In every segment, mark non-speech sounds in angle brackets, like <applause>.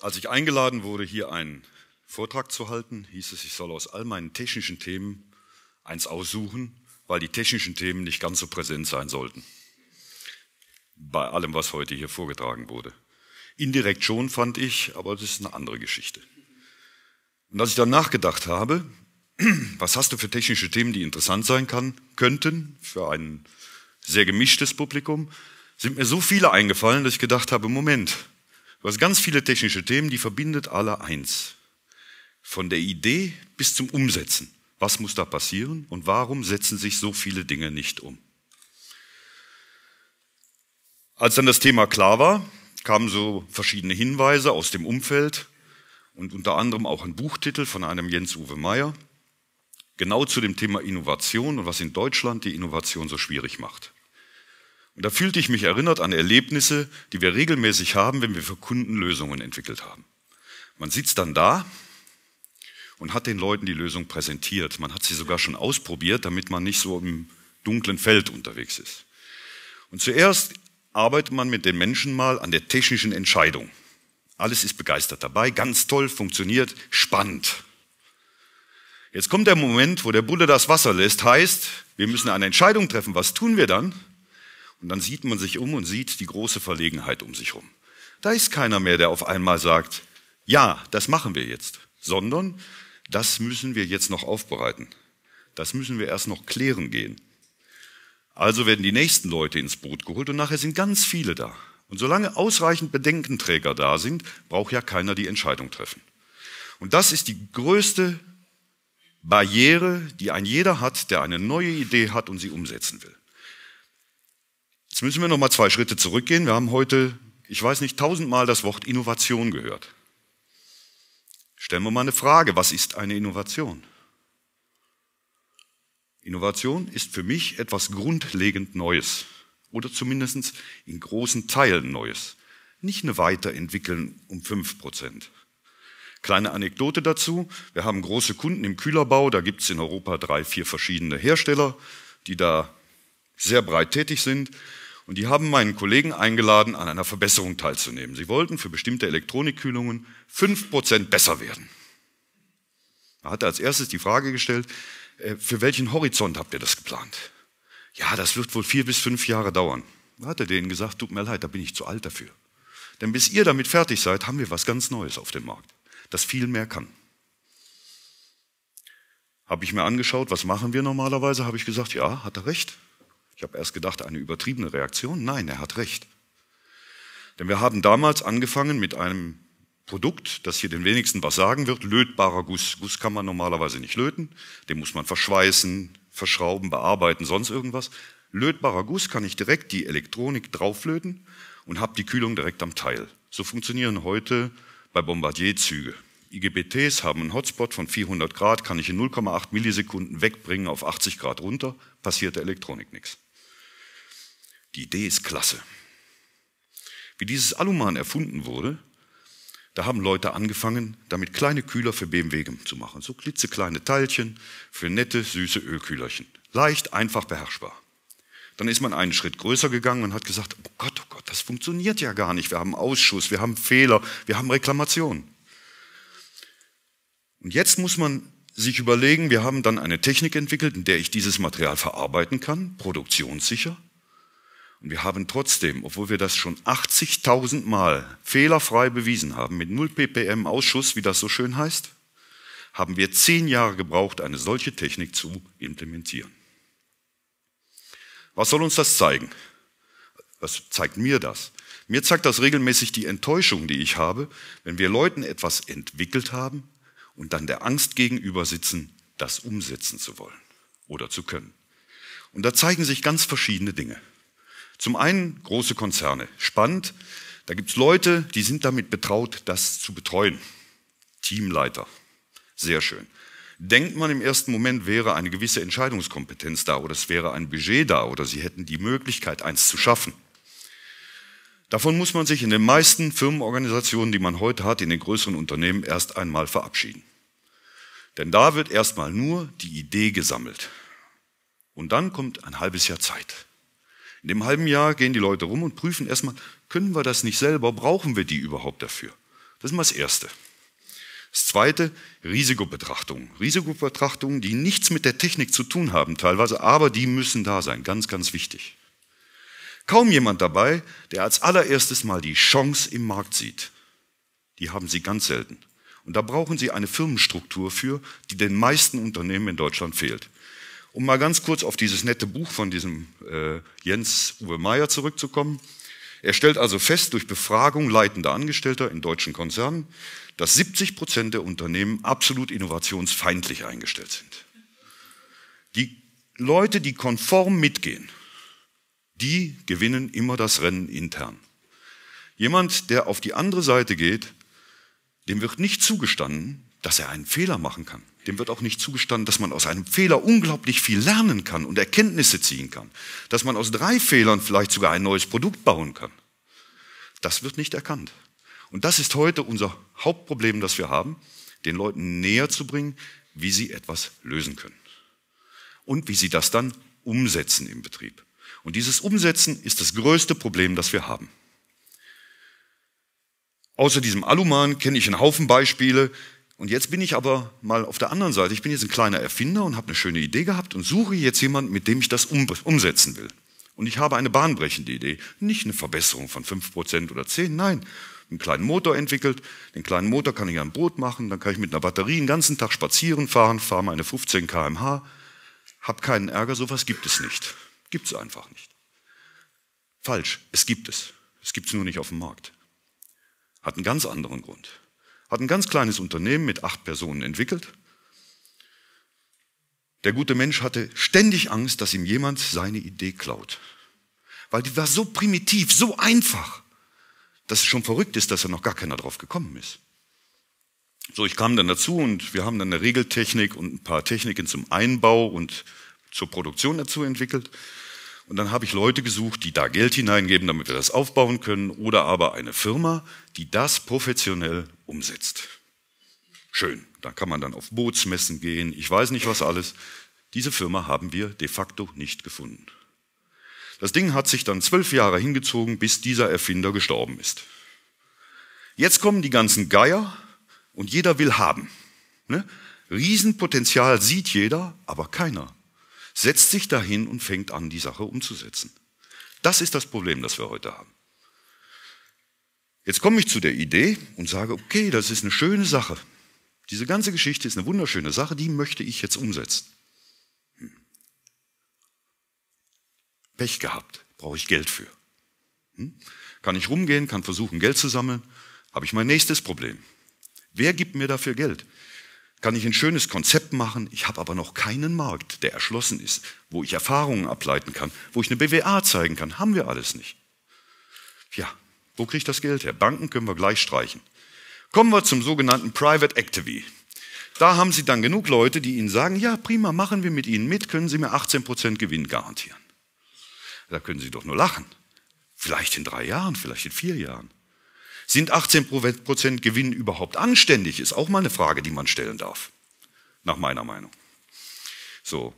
Als ich eingeladen wurde, hier einen Vortrag zu halten, hieß es, ich soll aus all meinen technischen Themen eins aussuchen, weil die technischen Themen nicht ganz so präsent sein sollten. Bei allem, was heute hier vorgetragen wurde. Indirekt schon, fand ich, aber das ist eine andere Geschichte. Und als ich dann nachgedacht habe, <clears throat> was hast du für technische Themen, die interessant sein kann, könnten für ein sehr gemischtes Publikum, sind mir so viele eingefallen, dass ich gedacht habe, Moment, Du hast ganz viele technische Themen, die verbindet alle eins. Von der Idee bis zum Umsetzen. Was muss da passieren und warum setzen sich so viele Dinge nicht um? Als dann das Thema klar war, kamen so verschiedene Hinweise aus dem Umfeld und unter anderem auch ein Buchtitel von einem Jens-Uwe Meyer, genau zu dem Thema Innovation und was in Deutschland die Innovation so schwierig macht. Und da fühlte ich mich erinnert an Erlebnisse, die wir regelmäßig haben, wenn wir für Kunden Lösungen entwickelt haben. Man sitzt dann da und hat den Leuten die Lösung präsentiert. Man hat sie sogar schon ausprobiert, damit man nicht so im dunklen Feld unterwegs ist. Und zuerst arbeitet man mit den Menschen mal an der technischen Entscheidung. Alles ist begeistert dabei, ganz toll, funktioniert, spannend. Jetzt kommt der Moment, wo der Bulle das Wasser lässt, heißt, wir müssen eine Entscheidung treffen. Was tun wir dann? Und dann sieht man sich um und sieht die große Verlegenheit um sich rum. Da ist keiner mehr, der auf einmal sagt, ja, das machen wir jetzt, sondern das müssen wir jetzt noch aufbereiten. Das müssen wir erst noch klären gehen. Also werden die nächsten Leute ins Boot geholt und nachher sind ganz viele da. Und solange ausreichend Bedenkenträger da sind, braucht ja keiner die Entscheidung treffen. Und das ist die größte Barriere, die ein jeder hat, der eine neue Idee hat und sie umsetzen will. Jetzt müssen wir noch mal zwei Schritte zurückgehen. Wir haben heute, ich weiß nicht, tausendmal das Wort Innovation gehört. Stellen wir mal eine Frage, was ist eine Innovation? Innovation ist für mich etwas grundlegend Neues oder zumindest in großen Teilen Neues. Nicht eine Weiterentwickeln um fünf Prozent. Kleine Anekdote dazu. Wir haben große Kunden im Kühlerbau. Da gibt es in Europa drei, vier verschiedene Hersteller, die da sehr breit tätig sind. Und die haben meinen Kollegen eingeladen, an einer Verbesserung teilzunehmen. Sie wollten für bestimmte Elektronikkühlungen fünf Prozent besser werden. Da hat er als erstes die Frage gestellt, äh, für welchen Horizont habt ihr das geplant? Ja, das wird wohl vier bis fünf Jahre dauern. Da hat er denen gesagt, tut mir leid, da bin ich zu alt dafür. Denn bis ihr damit fertig seid, haben wir was ganz Neues auf dem Markt, das viel mehr kann. Habe ich mir angeschaut, was machen wir normalerweise? Habe ich gesagt, ja, hat er recht. Ich habe erst gedacht, eine übertriebene Reaktion. Nein, er hat recht. Denn wir haben damals angefangen mit einem Produkt, das hier den wenigsten was sagen wird, lötbarer Guss. Guss kann man normalerweise nicht löten, den muss man verschweißen, verschrauben, bearbeiten, sonst irgendwas. Lötbarer Guss kann ich direkt die Elektronik drauflöten und habe die Kühlung direkt am Teil. So funktionieren heute bei Bombardier-Züge. IGBTs haben einen Hotspot von 400 Grad, kann ich in 0,8 Millisekunden wegbringen auf 80 Grad runter, passiert der Elektronik nichts. Die Idee ist klasse. Wie dieses Aluman erfunden wurde, da haben Leute angefangen, damit kleine Kühler für BMW zu machen. So klitzekleine Teilchen für nette, süße Ölkühlerchen. Leicht, einfach beherrschbar. Dann ist man einen Schritt größer gegangen und hat gesagt, oh Gott, oh Gott, das funktioniert ja gar nicht. Wir haben Ausschuss, wir haben Fehler, wir haben Reklamationen. Und jetzt muss man sich überlegen, wir haben dann eine Technik entwickelt, in der ich dieses Material verarbeiten kann, produktionssicher. Und wir haben trotzdem, obwohl wir das schon 80.000 Mal fehlerfrei bewiesen haben, mit 0 ppm Ausschuss, wie das so schön heißt, haben wir zehn Jahre gebraucht, eine solche Technik zu implementieren. Was soll uns das zeigen? Was zeigt mir das? Mir zeigt das regelmäßig die Enttäuschung, die ich habe, wenn wir Leuten etwas entwickelt haben und dann der Angst gegenüber sitzen, das umsetzen zu wollen oder zu können. Und da zeigen sich ganz verschiedene Dinge. Zum einen große Konzerne. Spannend, da gibt es Leute, die sind damit betraut, das zu betreuen. Teamleiter. Sehr schön. Denkt man im ersten Moment, wäre eine gewisse Entscheidungskompetenz da oder es wäre ein Budget da oder sie hätten die Möglichkeit, eins zu schaffen. Davon muss man sich in den meisten Firmenorganisationen, die man heute hat, in den größeren Unternehmen erst einmal verabschieden. Denn da wird erstmal nur die Idee gesammelt. Und dann kommt ein halbes Jahr Zeit. In dem halben Jahr gehen die Leute rum und prüfen erstmal, können wir das nicht selber, brauchen wir die überhaupt dafür? Das ist mal das Erste. Das Zweite, Risikobetrachtungen. Risikobetrachtungen, die nichts mit der Technik zu tun haben teilweise, aber die müssen da sein, ganz, ganz wichtig. Kaum jemand dabei, der als allererstes mal die Chance im Markt sieht. Die haben sie ganz selten. Und da brauchen sie eine Firmenstruktur für, die den meisten Unternehmen in Deutschland fehlt. Um mal ganz kurz auf dieses nette Buch von diesem äh, Jens Uwe Meyer zurückzukommen. Er stellt also fest, durch Befragung leitender Angestellter in deutschen Konzernen, dass 70 Prozent der Unternehmen absolut innovationsfeindlich eingestellt sind. Die Leute, die konform mitgehen, die gewinnen immer das Rennen intern. Jemand, der auf die andere Seite geht, dem wird nicht zugestanden, dass er einen Fehler machen kann dem wird auch nicht zugestanden, dass man aus einem Fehler unglaublich viel lernen kann und Erkenntnisse ziehen kann. Dass man aus drei Fehlern vielleicht sogar ein neues Produkt bauen kann. Das wird nicht erkannt. Und das ist heute unser Hauptproblem, das wir haben, den Leuten näher zu bringen, wie sie etwas lösen können. Und wie sie das dann umsetzen im Betrieb. Und dieses Umsetzen ist das größte Problem, das wir haben. Außer diesem Aluman kenne ich einen Haufen Beispiele, und jetzt bin ich aber mal auf der anderen Seite. Ich bin jetzt ein kleiner Erfinder und habe eine schöne Idee gehabt und suche jetzt jemanden, mit dem ich das um, umsetzen will. Und ich habe eine bahnbrechende Idee. Nicht eine Verbesserung von 5% oder 10%, nein. Einen kleinen Motor entwickelt. Den kleinen Motor kann ich an Boot machen. Dann kann ich mit einer Batterie den ganzen Tag spazieren fahren, fahre meine 15 km/h. Hab keinen Ärger, sowas gibt es nicht. Gibt es einfach nicht. Falsch, es gibt es. Es gibt es nur nicht auf dem Markt. Hat einen ganz anderen Grund. Hat ein ganz kleines Unternehmen mit acht Personen entwickelt. Der gute Mensch hatte ständig Angst, dass ihm jemand seine Idee klaut. Weil die war so primitiv, so einfach, dass es schon verrückt ist, dass er noch gar keiner drauf gekommen ist. So, ich kam dann dazu und wir haben dann eine Regeltechnik und ein paar Techniken zum Einbau und zur Produktion dazu entwickelt. Und dann habe ich Leute gesucht, die da Geld hineingeben, damit wir das aufbauen können, oder aber eine Firma, die das professionell umsetzt. Schön, da kann man dann auf Bootsmessen gehen, ich weiß nicht was alles. Diese Firma haben wir de facto nicht gefunden. Das Ding hat sich dann zwölf Jahre hingezogen, bis dieser Erfinder gestorben ist. Jetzt kommen die ganzen Geier und jeder will haben. Ne? Riesenpotenzial sieht jeder, aber keiner setzt sich dahin und fängt an, die Sache umzusetzen. Das ist das Problem, das wir heute haben. Jetzt komme ich zu der Idee und sage, okay, das ist eine schöne Sache. Diese ganze Geschichte ist eine wunderschöne Sache, die möchte ich jetzt umsetzen. Hm. Pech gehabt, brauche ich Geld für. Hm? Kann ich rumgehen, kann versuchen, Geld zu sammeln, habe ich mein nächstes Problem. Wer gibt mir dafür Geld? kann ich ein schönes Konzept machen, ich habe aber noch keinen Markt, der erschlossen ist, wo ich Erfahrungen ableiten kann, wo ich eine BWA zeigen kann. Haben wir alles nicht. Ja, wo kriege ich das Geld her? Banken können wir gleich streichen. Kommen wir zum sogenannten Private Activity. Da haben Sie dann genug Leute, die Ihnen sagen, ja prima, machen wir mit Ihnen mit, können Sie mir 18% Gewinn garantieren. Da können Sie doch nur lachen. Vielleicht in drei Jahren, vielleicht in vier Jahren. Sind 18% Gewinn überhaupt anständig? Ist auch mal eine Frage, die man stellen darf. Nach meiner Meinung. So.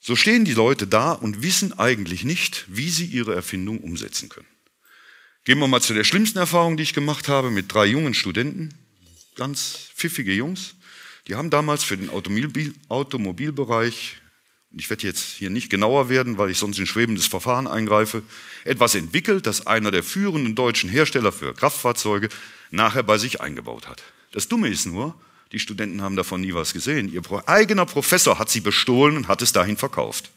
So stehen die Leute da und wissen eigentlich nicht, wie sie ihre Erfindung umsetzen können. Gehen wir mal zu der schlimmsten Erfahrung, die ich gemacht habe mit drei jungen Studenten. Ganz pfiffige Jungs. Die haben damals für den Automobilbereich ich werde jetzt hier nicht genauer werden, weil ich sonst in schwebendes Verfahren eingreife, etwas entwickelt, das einer der führenden deutschen Hersteller für Kraftfahrzeuge nachher bei sich eingebaut hat. Das Dumme ist nur, die Studenten haben davon nie was gesehen. Ihr eigener Professor hat sie bestohlen und hat es dahin verkauft.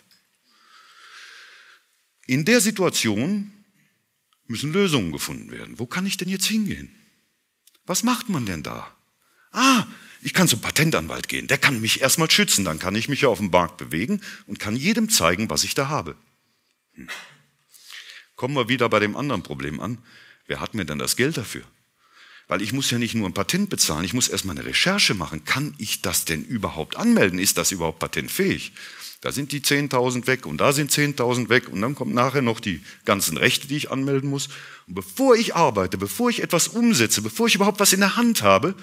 In der Situation müssen Lösungen gefunden werden. Wo kann ich denn jetzt hingehen? Was macht man denn da? Ah, ich kann zum Patentanwalt gehen, der kann mich erstmal schützen, dann kann ich mich ja auf dem Markt bewegen und kann jedem zeigen, was ich da habe. Hm. Kommen wir wieder bei dem anderen Problem an. Wer hat mir denn das Geld dafür? Weil ich muss ja nicht nur ein Patent bezahlen, ich muss erstmal eine Recherche machen. Kann ich das denn überhaupt anmelden? Ist das überhaupt patentfähig? Da sind die 10.000 weg und da sind 10.000 weg und dann kommt nachher noch die ganzen Rechte, die ich anmelden muss. Und bevor ich arbeite, bevor ich etwas umsetze, bevor ich überhaupt was in der Hand habe,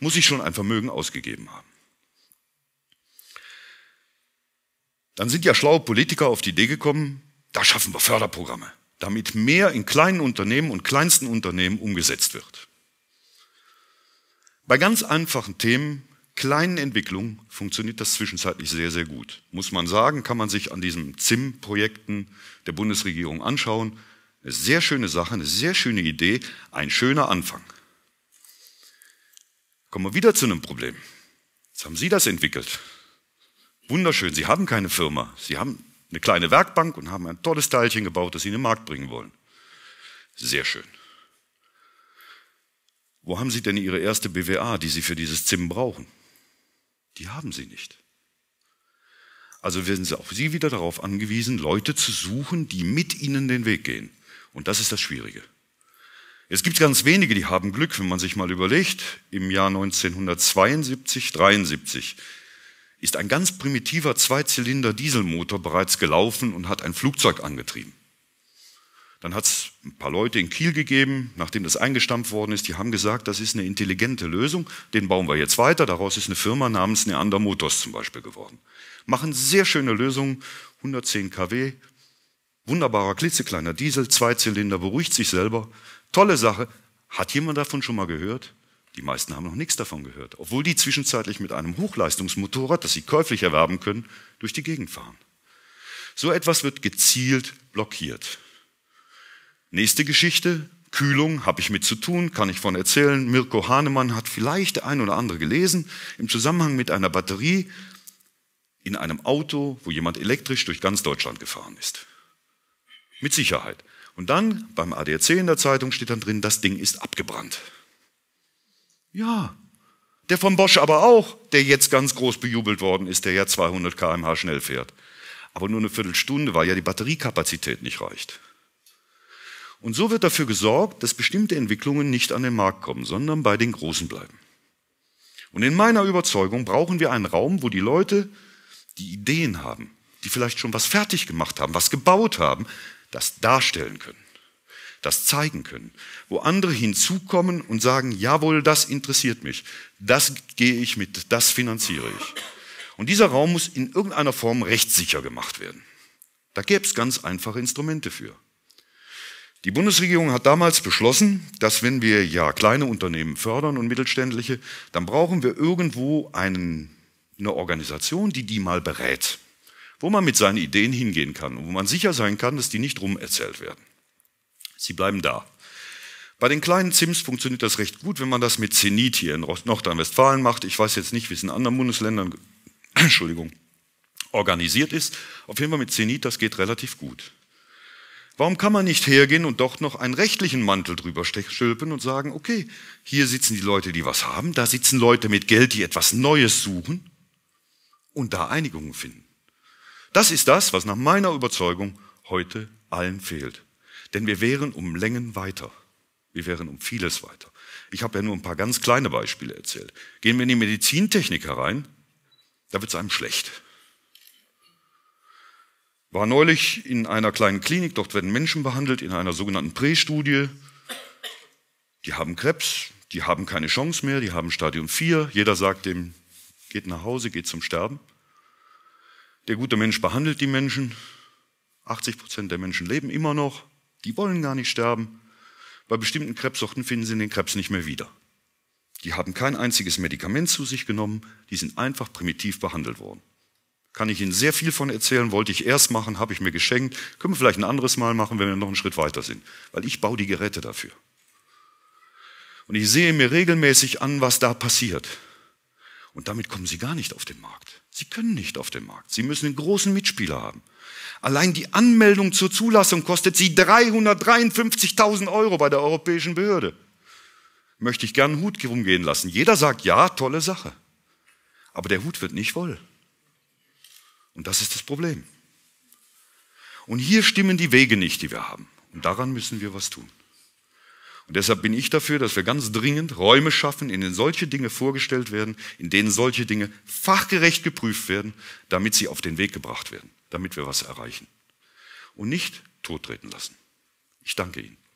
muss ich schon ein Vermögen ausgegeben haben. Dann sind ja schlaue Politiker auf die Idee gekommen, da schaffen wir Förderprogramme, damit mehr in kleinen Unternehmen und kleinsten Unternehmen umgesetzt wird. Bei ganz einfachen Themen, kleinen Entwicklungen funktioniert das zwischenzeitlich sehr, sehr gut. Muss man sagen, kann man sich an diesen ZIM-Projekten der Bundesregierung anschauen. Eine sehr schöne Sache, eine sehr schöne Idee, ein schöner Anfang. Kommen wir wieder zu einem Problem. Jetzt haben Sie das entwickelt. Wunderschön, Sie haben keine Firma. Sie haben eine kleine Werkbank und haben ein tolles Teilchen gebaut, das Sie in den Markt bringen wollen. Sehr schön. Wo haben Sie denn Ihre erste BWA, die Sie für dieses ZIM brauchen? Die haben Sie nicht. Also werden Sie auch Sie wieder darauf angewiesen, Leute zu suchen, die mit Ihnen den Weg gehen. Und das ist das Schwierige. Es gibt ganz wenige, die haben Glück, wenn man sich mal überlegt. Im Jahr 1972, 73 ist ein ganz primitiver Zweizylinder-Dieselmotor bereits gelaufen und hat ein Flugzeug angetrieben. Dann hat es ein paar Leute in Kiel gegeben, nachdem das eingestampft worden ist, die haben gesagt, das ist eine intelligente Lösung, den bauen wir jetzt weiter. Daraus ist eine Firma namens Neander Motors zum Beispiel geworden. Machen sehr schöne Lösungen, 110 kW, wunderbarer klitzekleiner Diesel, Zweizylinder, beruhigt sich selber. Tolle Sache. Hat jemand davon schon mal gehört? Die meisten haben noch nichts davon gehört, obwohl die zwischenzeitlich mit einem Hochleistungsmotorrad, das sie käuflich erwerben können, durch die Gegend fahren. So etwas wird gezielt blockiert. Nächste Geschichte, Kühlung, habe ich mit zu tun, kann ich von erzählen. Mirko Hahnemann hat vielleicht ein oder andere gelesen im Zusammenhang mit einer Batterie in einem Auto, wo jemand elektrisch durch ganz Deutschland gefahren ist. Mit Sicherheit. Und dann beim ADAC in der Zeitung steht dann drin, das Ding ist abgebrannt. Ja, der von Bosch aber auch, der jetzt ganz groß bejubelt worden ist, der ja 200 km/h schnell fährt. Aber nur eine Viertelstunde, weil ja die Batteriekapazität nicht reicht. Und so wird dafür gesorgt, dass bestimmte Entwicklungen nicht an den Markt kommen, sondern bei den Großen bleiben. Und in meiner Überzeugung brauchen wir einen Raum, wo die Leute, die Ideen haben, die vielleicht schon was fertig gemacht haben, was gebaut haben, das darstellen können, das zeigen können, wo andere hinzukommen und sagen, jawohl, das interessiert mich, das gehe ich mit, das finanziere ich. Und dieser Raum muss in irgendeiner Form rechtssicher gemacht werden. Da gäbe es ganz einfache Instrumente für. Die Bundesregierung hat damals beschlossen, dass wenn wir ja kleine Unternehmen fördern und mittelständliche, dann brauchen wir irgendwo einen, eine Organisation, die die mal berät wo man mit seinen Ideen hingehen kann und wo man sicher sein kann, dass die nicht rumerzählt werden. Sie bleiben da. Bei den kleinen ZIMs funktioniert das recht gut, wenn man das mit Zenit hier in Nordrhein-Westfalen macht. Ich weiß jetzt nicht, wie es in anderen Bundesländern <clears throat> Entschuldigung, organisiert ist. Auf jeden Fall mit Zenit, das geht relativ gut. Warum kann man nicht hergehen und doch noch einen rechtlichen Mantel drüber stülpen und sagen, okay, hier sitzen die Leute, die was haben, da sitzen Leute mit Geld, die etwas Neues suchen und da Einigungen finden? Das ist das, was nach meiner Überzeugung heute allen fehlt. Denn wir wären um Längen weiter. Wir wären um vieles weiter. Ich habe ja nur ein paar ganz kleine Beispiele erzählt. Gehen wir in die Medizintechnik herein, da wird es einem schlecht. War neulich in einer kleinen Klinik, dort werden Menschen behandelt, in einer sogenannten Prä-Studie. Die haben Krebs, die haben keine Chance mehr, die haben Stadium 4. Jeder sagt dem, geht nach Hause, geht zum Sterben. Der gute Mensch behandelt die Menschen. 80 Prozent der Menschen leben immer noch. Die wollen gar nicht sterben. Bei bestimmten Krebssorten finden sie den Krebs nicht mehr wieder. Die haben kein einziges Medikament zu sich genommen. Die sind einfach primitiv behandelt worden. Kann ich Ihnen sehr viel von erzählen, wollte ich erst machen, habe ich mir geschenkt. Können wir vielleicht ein anderes Mal machen, wenn wir noch einen Schritt weiter sind. Weil ich baue die Geräte dafür. Und ich sehe mir regelmäßig an, was da passiert. Und damit kommen sie gar nicht auf den Markt. Sie können nicht auf den Markt. Sie müssen einen großen Mitspieler haben. Allein die Anmeldung zur Zulassung kostet sie 353.000 Euro bei der Europäischen Behörde. Möchte ich gern einen Hut rumgehen lassen. Jeder sagt, ja, tolle Sache. Aber der Hut wird nicht voll. Und das ist das Problem. Und hier stimmen die Wege nicht, die wir haben. Und daran müssen wir was tun. Und deshalb bin ich dafür, dass wir ganz dringend Räume schaffen, in denen solche Dinge vorgestellt werden, in denen solche Dinge fachgerecht geprüft werden, damit sie auf den Weg gebracht werden, damit wir was erreichen. Und nicht tottreten lassen. Ich danke Ihnen.